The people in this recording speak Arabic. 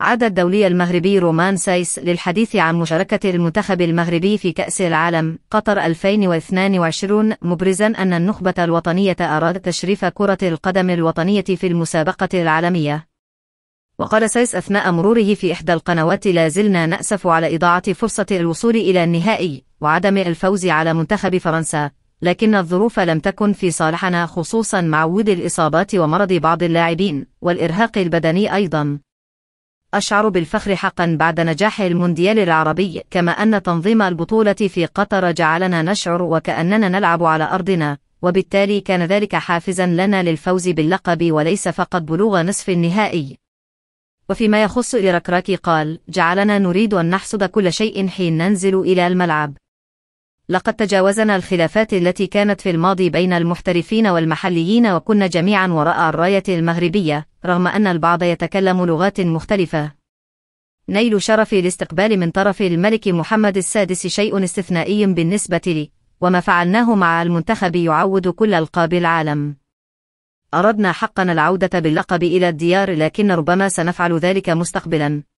عاد الدولي المغربي رومان سايس للحديث عن مشاركة المنتخب المغربي في كأس العالم قطر 2022 مبرزا أن النخبة الوطنية أرادت تشريف كرة القدم الوطنية في المسابقة العالمية وقال سايس أثناء مروره في إحدى القنوات لا زلنا نأسف على إضاعة فرصة الوصول إلى النهائي وعدم الفوز على منتخب فرنسا لكن الظروف لم تكن في صالحنا خصوصا مع وجود الإصابات ومرض بعض اللاعبين والإرهاق البدني أيضا أشعر بالفخر حقا بعد نجاح المونديال العربي كما أن تنظيم البطولة في قطر جعلنا نشعر وكأننا نلعب على أرضنا وبالتالي كان ذلك حافزا لنا للفوز باللقب وليس فقط بلوغ نصف النهائي وفيما يخص إركراكي قال جعلنا نريد أن نحصد كل شيء حين ننزل إلى الملعب لقد تجاوزنا الخلافات التي كانت في الماضي بين المحترفين والمحليين وكنا جميعا وراء الراية المغربية رغم أن البعض يتكلم لغات مختلفة نيل شرف الاستقبال من طرف الملك محمد السادس شيء استثنائي بالنسبة لي وما فعلناه مع المنتخب يعود كل ألقاب العالم أردنا حقا العودة باللقب إلى الديار لكن ربما سنفعل ذلك مستقبلا